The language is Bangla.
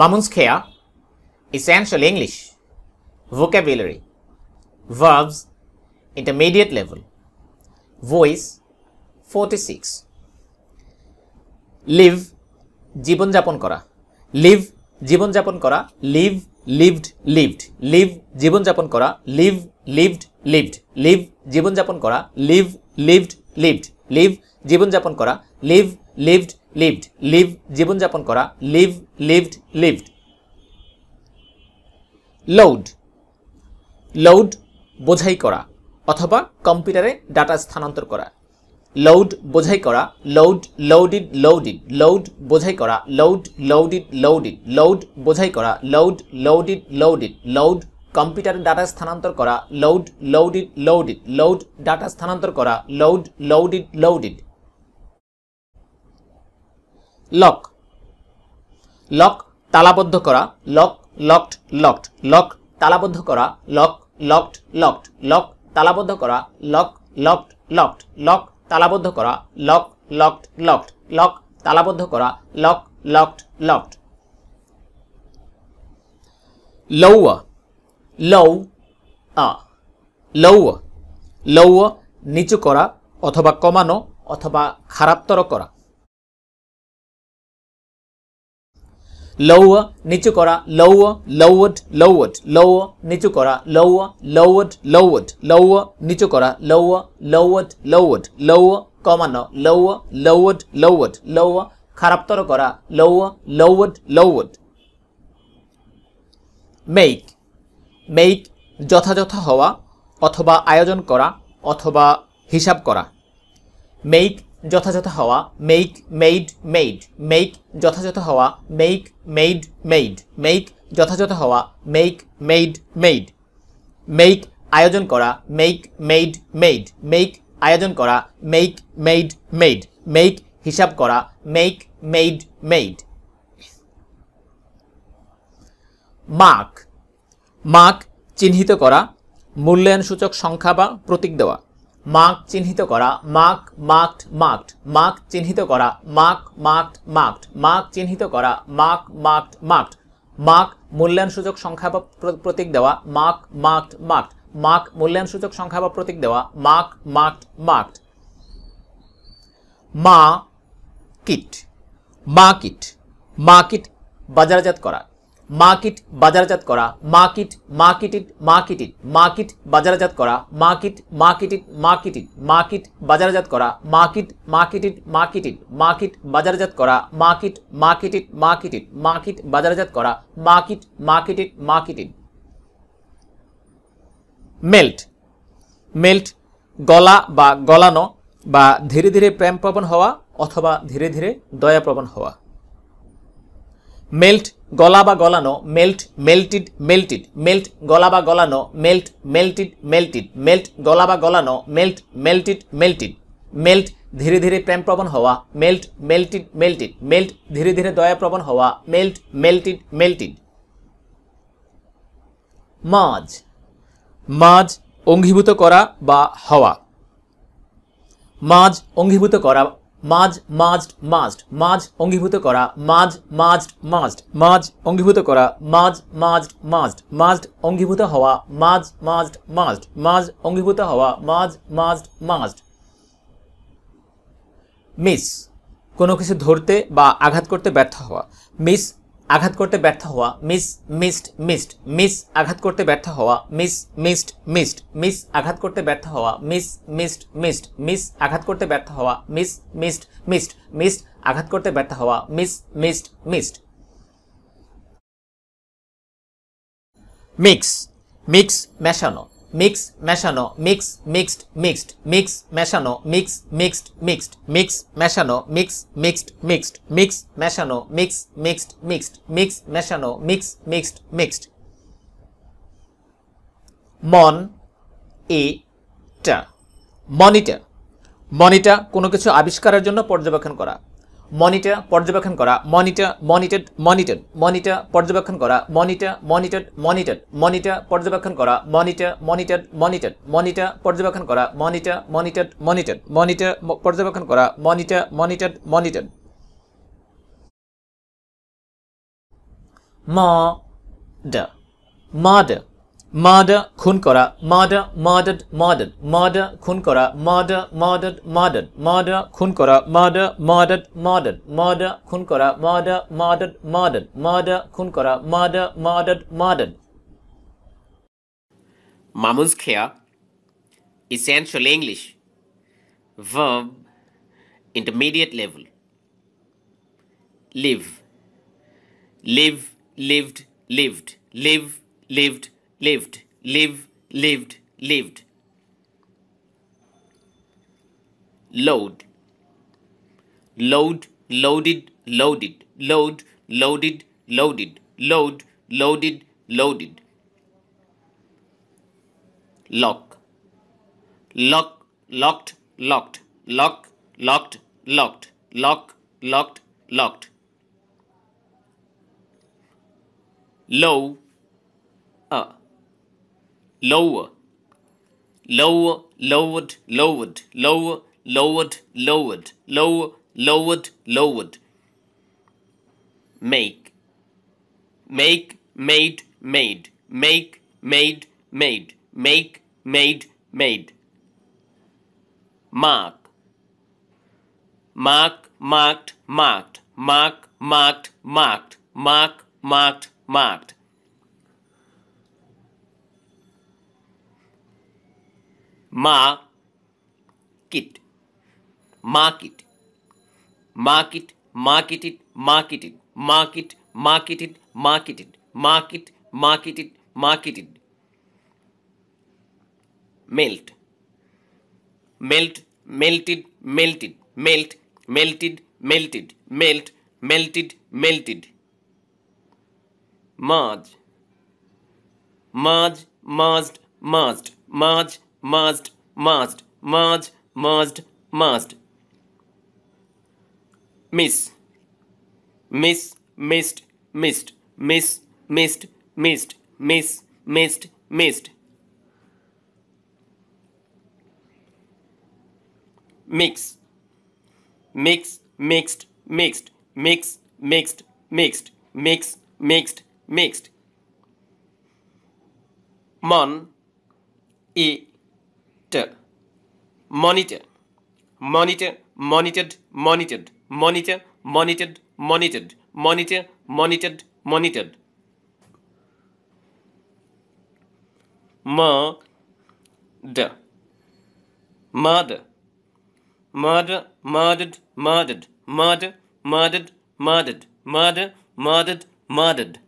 Mamun's Khea, Essential English, Vocabulary, Verbs, Intermediate Level, Voice 46. Live, জীবনযাপন করা লিভ জীবনযাপন করা লিভ লিভড লিভড লিভ জীবনযাপন করা লিভ লিভড লিভড লিভ জীবনযাপন করা লিভ লিভড লিভড লিভ জীবনযাপন করা লিভ লিভড লিভড লিভ জীবনযাপন করা live lived lived load load বোঝাই করা অথবা কম্পিউটারে ডাটা স্থানান্তর করা লোড বোঝাই করা লোড লোডিড লোডিড লোড বোঝাই করা লোড লোডিড লোডিড লোড বোঝাই করা লোড লোডিড লোডিড লোড কম্পিউটারে ডাটা স্থানান্তর করা load loaded loaded load data স্থানান্তর করা load loaded loaded lock lock তালাবদ্ধ করা লক লকড লকড লক তালাবদ্ধ করা লক লকড লকড লক তালাবদ্ধ করা লক লকড লকড লক তালাবদ্ধ করা লক লকড লকড লক তালাবদ্ধ করা lock locked locked lower lower lower lower নিচু করা অথবা কমানো অথবা খারাপতর করা lower নিচু করা lower lowered lowered lower নিচু করা lower lowered lowered lower নিচু করা lower lowered lowered lower কমানো lower lowered lowered lower খারাপতর করা lower lowered lowered make make যথাযথ হওয়া অথবা আয়োজন করা অথবা হিসাব করা make যথাযথ হওয়া মেক মেড মেড মেক যথাযথ হওয়া মেক মেড মেড মেক যথাযথ হওয়া মেক মেড মেড মেক আয়োজন করা মেক মেড মেড মেক আয়োজন করা মেক মেড মেড মেক হিসাব করা make made made mark mark চিহ্নিত করা মূল্যায়নসূচক সংখ্যা বা প্রতীক দেওয়া মার্ক চিহ্নিত করা মার্ক মার্কড মার্কড মার্ক চিহ্নিত করা মার্ক মার্কড মার্কড মার্ক চিহ্নিত করা মার্ক মার্কড মার্কড মার্ক মূল্যায়ন সূচক সংখ্যা বা প্রতীক দেওয়া মার্ক মার্কড মার্কড মার্ক মূল্যায়ন সূচক সংখ্যা বা প্রতীক দেওয়া mark marked marked market কিট মা কিট বাজারজাত করা মার্কেট বাজারজাত করা মার্কেট মার্কেটেড মার্কেটেড মার্কেট বাজারজাত করা মার্কেট মার্কেটেড মার্কেটেড মার্কেট বাজারজাত করা মার্কেট মার্কেটেড মার্কেটেড মার্কেট বাজারজাত করা মার্কেট মার্কেটেড মার্কেটেড মার্কেট বাজারজাত করা market marketed marketed melt melt গলা বা গলানো বা ধীরে ধীরে প্রেমপ্রবণ হওয়া অথবা ধীরে ধীরে দয়াপ্রবণ হওয়া মেল্ট গলা বা গলানো মেল্ট মেল্টিড মেল্টিড মেল্ট গলা বা গলানো মেল্ট মেল্টিড মেল্টিড মেল্ট গলা বা গলানো মেল্ট মেল্টিড মেল্টিড মেল্ট ধীরে ধীরে প্রেমপ্রবণ হওয়া মেল্ট মেল্টিড মেল্টিড মেল্ট ধীরে ধীরে দয়াপ্রবণ হওয়া মেল্ট মেল্টিড মেল্টিড মাঝ মাঝ অঙ্গীভূত করা বা হওয়া মাঝ অঙ্গীভূত করা মাঝ মাজড মাস্ট মাঝ অঙ্গীভূত করা মাঝ মাজড মাস্ট মাঝ অঙ্গীভূত করা মাঝ মাজড মাস্ট মাঝ অঙ্গীভূত হওয়া মাঝ মাজড মাস্ট মাঝ অঙ্গীভূত হওয়া মাঝ মাজড মাস্ট মিস কোনো কিছু ধরতে বা আঘাত করতে ব্যর্থ হওয়া মিস আঘাত করতে ব্যর্থ হওয়া মিস মিসড মিসড মিস আঘাত করতে ব্যর্থ হওয়া মিস মিসড মিসড মিস আঘাত করতে ব্যর্থ হওয়া মিস মিসড মিসড মিস আঘাত করতে ব্যর্থ হওয়া মিস মিসড মিসড মিস আঘাত করতে ব্যর্থ হওয়া miss missed missed mix mix মেশানো মিক্স মেশানো মিক্স মিক্সড মিক্সড মিক্স মেশানো মিক্স মিক্সড মিক্সড মিক্স মেশানো মিক্স মিক্সড মিক্সড মিক্স মেশানো মিক্স মিক্সড মিক্সড মিক্স মেশানো মিক্স মিক্সড মিক্সড মন টা মনিটার মনিটর কোনো কিছু আবিষ্কারের জন্য পর্যবেক্ষণ করা মনিটার পর্যবেক্ষণ করা মনিটার মনিটেড মনিটার মনিটার পর্যবেক্ষণ করা মনিটার মনিটেড মনিটার মনিটার পর্যবেক্ষণ করা মনিটার মনিটেড মনিটার মনিটার পর্যবেক্ষণ করা মনিটার মনিটেড মনিটার মনিটার পর্যবেক্ষণ করা মনিটার মনিটেড মনিটার মা ড ড মার্ডার খুন করা মার্ডার মার্ডার্ড মার্ডার্ড মার্ডার খুন করা মার্ডার মার্ডার্ড মার্ডার্ড মার্ডার খুন করা মার্ডার মার্ডার্ড মার্ডার্ড মার্ডার খুন করা মার্ডার মার্ডার্ড মার্ডার্ড মার্ডার খুন করা murder murdered murdered Mamun's Khea, Essential English, Verb, Intermediate Level. Live, live, lived, lived, live, lived, lived, live, lived, lived. Load, load, loaded, loaded, load, loaded, loaded, load, loaded, loaded. Lock, lock, locked, locked, lock, locked, locked, lock, locked, locked. Low, lower, lower, lowered, lowered, lower, lowered, lowered, lower, lowered, lowered. Make, make, made, made, make, made, made, make, made, made. Mark, mark, marked, marked, mark, marked, marked, mark, marked, marked. Market market market marketed marketed মা market marketed marketed মা market marketed marketed melt melt melted melted melt melted melted melt melted melted merge merge মাজড মাজড মাজ must, must, must, must, must. Miss, miss, missed, missed, miss, missed, missed, miss, missed, missed. Mix, mix, mixed, mixed, mix, mixed, mixed, mix, mixed, mixed. Mon, e, monitor monitor monitor monitored monitored monitor monitored monitored monitor monitored monitored murder murder murder murdered murdered murder murdered murdered murder murdered murdered